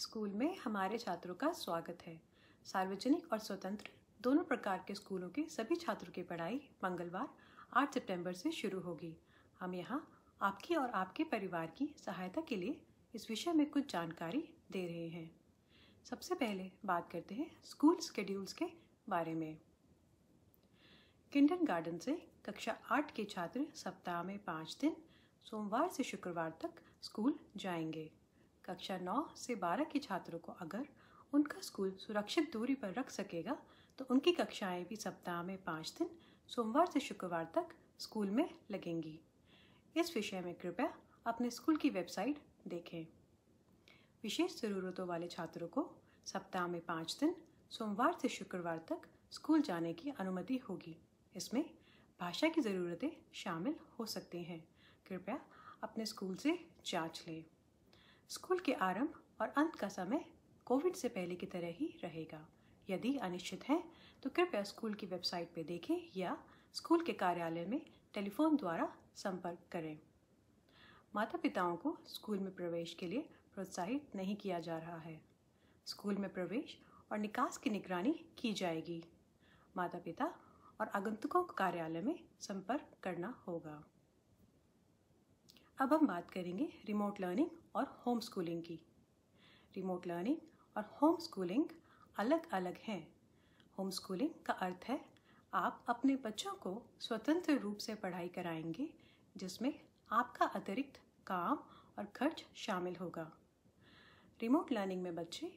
School में हमारे छात्रों का स्वागत है सार्वजनिक और स्वतंत्र दोनों प्रकार के स्कूलों के सभी छात्रों की पढ़ाई मंगलवार 8 सितंबर से शुरू होगी हम यहाँ आपकी और आपके परिवार की सहायता के लिए इस विषय में कुछ जानकारी दे रहे हैं सबसे पहले बात करते हैं स्कूल स्केड्यूल्स के बारे में किंडन गार्डन से कक्षा आठ के छात्र सप्ताह में पाँच दिन सोमवार से शुक्रवार तक स्कूल जाएंगे कक्षा 9 से 12 के छात्रों को अगर उनका स्कूल सुरक्षित दूरी पर रख सकेगा तो उनकी कक्षाएं भी सप्ताह में पाँच दिन सोमवार से शुक्रवार तक स्कूल में लगेंगी इस विषय में कृपया अपने स्कूल की वेबसाइट देखें विशेष ज़रूरतों वाले छात्रों को सप्ताह में पाँच दिन सोमवार से शुक्रवार तक स्कूल जाने की अनुमति होगी इसमें भाषा की ज़रूरतें शामिल हो सकती हैं कृपया अपने स्कूल से जांच लें स्कूल के आरंभ और अंत का समय कोविड से पहले की तरह ही रहेगा यदि अनिश्चित हैं तो कृपया स्कूल की वेबसाइट पर देखें या स्कूल के कार्यालय में टेलीफोन द्वारा संपर्क करें माता पिताओं को स्कूल में प्रवेश के लिए प्रोत्साहित नहीं किया जा रहा है स्कूल में प्रवेश और निकास की निगरानी की जाएगी माता पिता और आगंतुकों को कार्यालय में संपर्क करना होगा अब हम बात करेंगे रिमोट लर्निंग और होम स्कूलिंग की रिमोट लर्निंग और होम स्कूलिंग अलग अलग हैं होम स्कूलिंग का अर्थ है आप अपने बच्चों को स्वतंत्र रूप से पढ़ाई कराएंगे जिसमें आपका अतिरिक्त काम और खर्च शामिल होगा रिमोट लर्निंग में बच्चे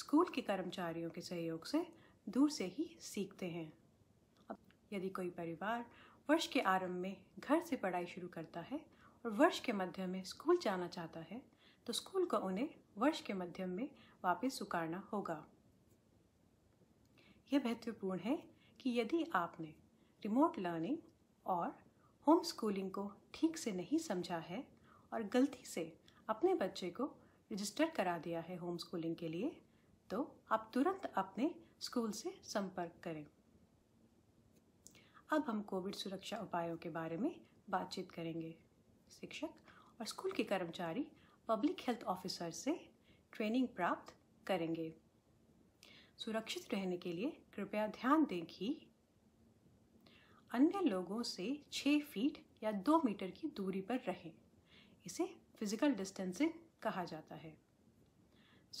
स्कूल के कर्मचारियों के सहयोग से दूर से ही सीखते हैं अब यदि कोई परिवार वर्ष के आरंभ में घर से पढ़ाई शुरू करता है वर्ष के मध्य में स्कूल जाना चाहता है तो स्कूल को उन्हें वर्ष के मध्यम में वापस उकाड़ना होगा यह महत्वपूर्ण है कि यदि आपने रिमोट लर्निंग और होम स्कूलिंग को ठीक से नहीं समझा है और गलती से अपने बच्चे को रजिस्टर करा दिया है होम स्कूलिंग के लिए तो आप तुरंत अपने स्कूल से संपर्क करें अब हम कोविड सुरक्षा उपायों के बारे में बातचीत करेंगे शिक्षक और स्कूल के कर्मचारी पब्लिक हेल्थ ऑफिसर से ट्रेनिंग प्राप्त करेंगे सुरक्षित रहने के लिए कृपया ध्यान दें कि अन्य लोगों से छः फीट या दो मीटर की दूरी पर रहें इसे फिजिकल डिस्टेंसिंग कहा जाता है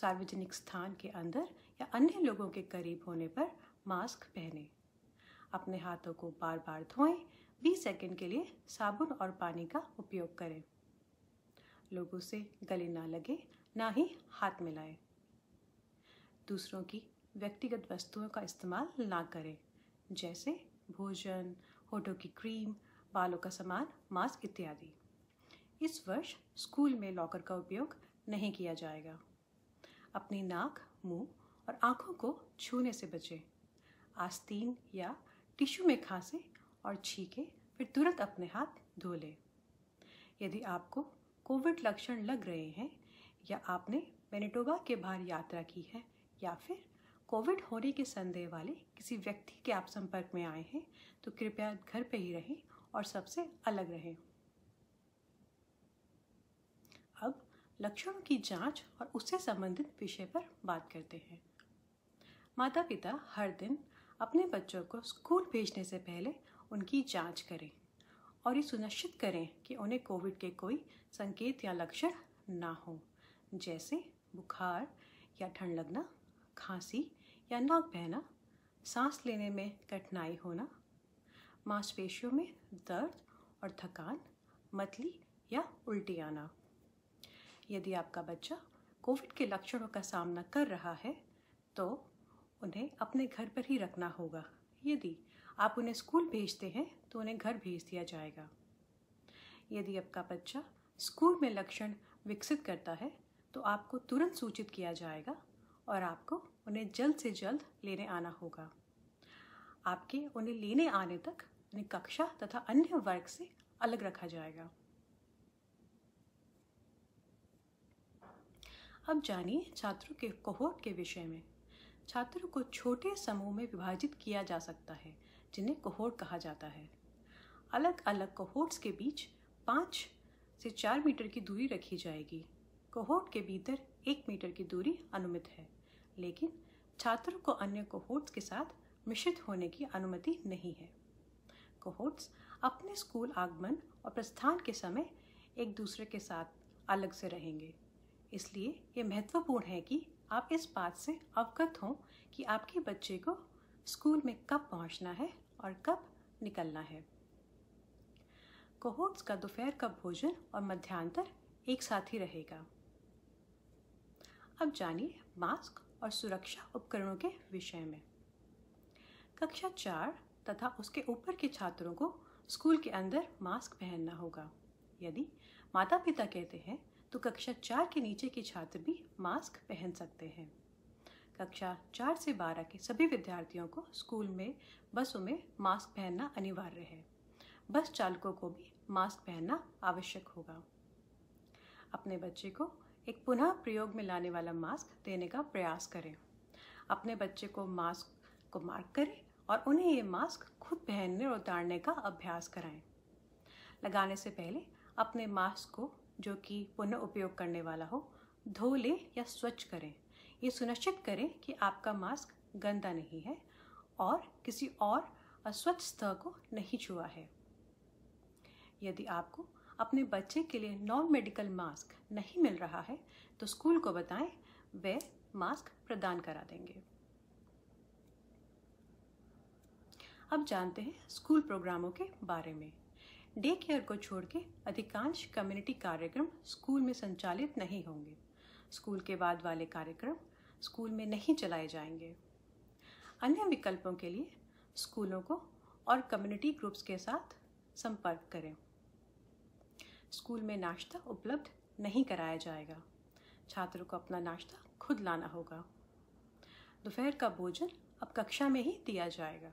सार्वजनिक स्थान के अंदर या अन्य लोगों के करीब होने पर मास्क पहनें अपने हाथों को बार बार धोएं 20 सेकंड के लिए साबुन और पानी का उपयोग करें लोगों से गले ना लगे ना ही हाथ मिलाएं। दूसरों की व्यक्तिगत वस्तुओं का इस्तेमाल ना करें जैसे भोजन होठों की क्रीम बालों का सामान मास्क इत्यादि इस वर्ष स्कूल में लॉकर का उपयोग नहीं किया जाएगा अपनी नाक मुंह और आंखों को छूने से बचें आस्तीन या टिश्यू में खांसे और छीके फिर तुरंत अपने हाथ धो लें यदि आपको कोविड लक्षण लग रहे हैं या आपने मैनिटोबा के बाहर यात्रा की है या फिर कोविड होने के संदेह वाले किसी व्यक्ति के आप संपर्क में आए हैं तो कृपया घर पर ही रहें और सबसे अलग रहें अब लक्षणों की जांच और उससे संबंधित विषय पर बात करते हैं माता पिता हर दिन अपने बच्चों को स्कूल भेजने से पहले उनकी जांच करें और ये सुनिश्चित करें कि उन्हें कोविड के कोई संकेत या लक्षण ना हो जैसे बुखार या ठंड लगना खांसी या नाक बहना सांस लेने में कठिनाई होना मांसपेशियों में दर्द और थकान मतली या उल्टी आना यदि आपका बच्चा कोविड के लक्षणों का सामना कर रहा है तो उन्हें अपने घर पर ही रखना होगा यदि आप उन्हें स्कूल भेजते हैं तो उन्हें घर भेज दिया जाएगा यदि आपका बच्चा स्कूल में लक्षण विकसित करता है तो आपको तुरंत सूचित किया जाएगा और आपको उन्हें जल्द से जल्द लेने आना होगा आपके उन्हें लेने आने तक उन्हें कक्षा तथा अन्य वर्ग से अलग रखा जाएगा अब जानिए छात्रों के कोहोर्ट के विषय में छात्रों को छोटे समूह में विभाजित किया जा सकता है जिन्हें कोहोर्ट कहा जाता है अलग अलग कोहोर्ट्स के बीच पाँच से चार मीटर की दूरी रखी जाएगी कोहोर्ट के भीतर एक मीटर की दूरी अनुमित है लेकिन छात्रों को अन्य कोहोर्ट्स के साथ मिश्रित होने की अनुमति नहीं है कोहोर्ट्स अपने स्कूल आगमन और प्रस्थान के समय एक दूसरे के साथ अलग से रहेंगे इसलिए ये महत्वपूर्ण है कि आप इस बात से अवगत हों कि आपके बच्चे को स्कूल में कब पहुंचना है और कब निकलना है कोहोट्स का दोपहर का भोजन और मध्यांतर एक साथ ही रहेगा अब जानिए मास्क और सुरक्षा उपकरणों के विषय में कक्षा चार तथा उसके ऊपर के छात्रों को स्कूल के अंदर मास्क पहनना होगा यदि माता पिता कहते हैं तो कक्षा चार के नीचे के छात्र भी मास्क पहन सकते हैं कक्षा चार से बारह के सभी विद्यार्थियों को स्कूल में बसों में मास्क पहनना अनिवार्य है बस चालकों को भी मास्क पहनना आवश्यक होगा अपने बच्चे को एक पुनः प्रयोग में लाने वाला मास्क देने का प्रयास करें अपने बच्चे को मास्क को मार्क करें और उन्हें ये मास्क खुद पहनने और उतारने का अभ्यास कराएं लगाने से पहले अपने मास्क को जो कि पुनः उपयोग करने वाला हो धो लें या स्वच्छ करें ये सुनिश्चित करें कि आपका मास्क गंदा नहीं है और किसी और अस्वच्छ स्थल को नहीं छुआ है यदि आपको अपने बच्चे के लिए नॉन मेडिकल मास्क नहीं मिल रहा है तो स्कूल को बताएं वे मास्क प्रदान करा देंगे अब जानते हैं स्कूल प्रोग्रामों के बारे में डे केयर को छोड़ के अधिकांश कम्युनिटी कार्यक्रम स्कूल में संचालित नहीं होंगे स्कूल के बाद वाले कार्यक्रम स्कूल में नहीं चलाए जाएंगे अन्य विकल्पों के लिए स्कूलों को और कम्युनिटी ग्रुप्स के साथ संपर्क करें स्कूल में नाश्ता उपलब्ध नहीं कराया जाएगा छात्रों को अपना नाश्ता खुद लाना होगा दोपहर का भोजन अब कक्षा में ही दिया जाएगा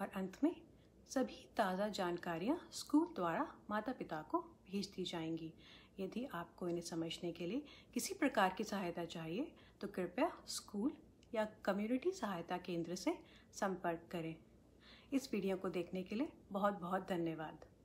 और अंत में सभी ताज़ा जानकारियाँ स्कूल द्वारा माता पिता को भेज दी जाएंगी यदि आपको इन्हें समझने के लिए किसी प्रकार की सहायता चाहिए तो कृपया स्कूल या कम्युनिटी सहायता केंद्र से संपर्क करें इस वीडियो को देखने के लिए बहुत बहुत धन्यवाद